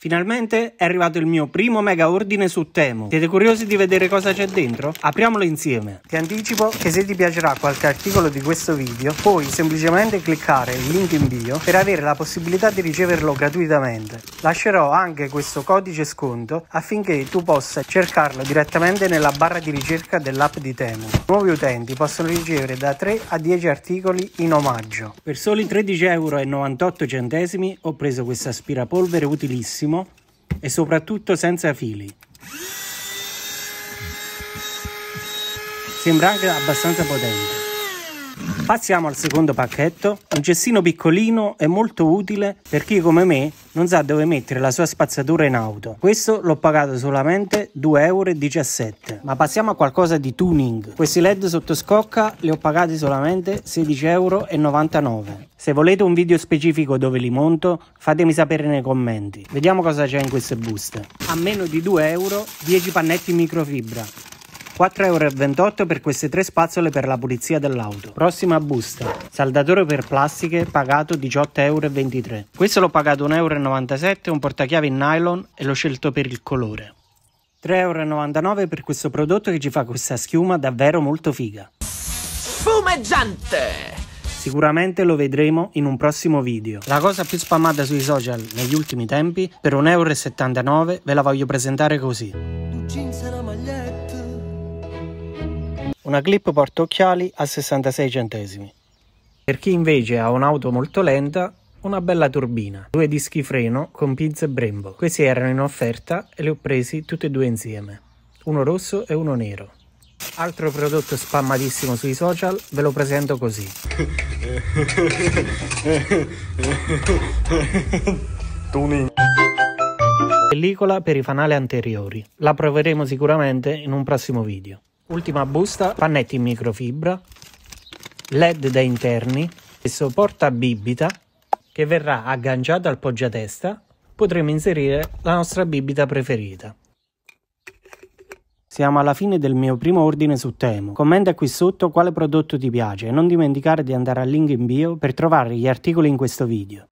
Finalmente è arrivato il mio primo mega ordine su Temo. Siete curiosi di vedere cosa c'è dentro? Apriamolo insieme. Ti anticipo che se ti piacerà qualche articolo di questo video, puoi semplicemente cliccare il link in bio per avere la possibilità di riceverlo gratuitamente. Lascerò anche questo codice sconto affinché tu possa cercarlo direttamente nella barra di ricerca dell'app di Temo. Nuovi utenti possono ricevere da 3 a 10 articoli in omaggio. Per soli 13,98 euro ho preso questo aspirapolvere utilissimo massimo e soprattutto senza fili. Sembra anche abbastanza potente. Passiamo al secondo pacchetto, un cestino piccolino e molto utile per chi come me non sa dove mettere la sua spazzatura in auto. Questo l'ho pagato solamente 2,17 euro. Ma passiamo a qualcosa di tuning. Questi led sotto scocca li ho pagati solamente 16,99 euro. Se volete un video specifico dove li monto fatemi sapere nei commenti. Vediamo cosa c'è in queste buste. A meno di 2 euro 10 pannetti microfibra 4,28€ per queste tre spazzole per la pulizia dell'auto. Prossima busta. Saldatore per plastiche pagato 18,23€. Questo l'ho pagato 1,97€, un portachiave in nylon e l'ho scelto per il colore. 3,99€ per questo prodotto che ci fa questa schiuma davvero molto figa. Fumeggiante! Sicuramente lo vedremo in un prossimo video. La cosa più spammata sui social negli ultimi tempi, per 1,79€ ve la voglio presentare così una clip porta occhiali a 66 centesimi. Per chi invece ha un'auto molto lenta, una bella turbina, due dischi freno con pinze Brembo. Questi erano in offerta e li ho presi tutti e due insieme, uno rosso e uno nero. Altro prodotto spammatissimo sui social, ve lo presento così. Tuning. Pellicola per i fanali anteriori. La proveremo sicuramente in un prossimo video. Ultima busta, pannetti in microfibra, led da interni e sopporta bibita che verrà agganciata al poggiatesta. Potremo inserire la nostra bibita preferita. Siamo alla fine del mio primo ordine su Temu. Commenta qui sotto quale prodotto ti piace e non dimenticare di andare al link in bio per trovare gli articoli in questo video.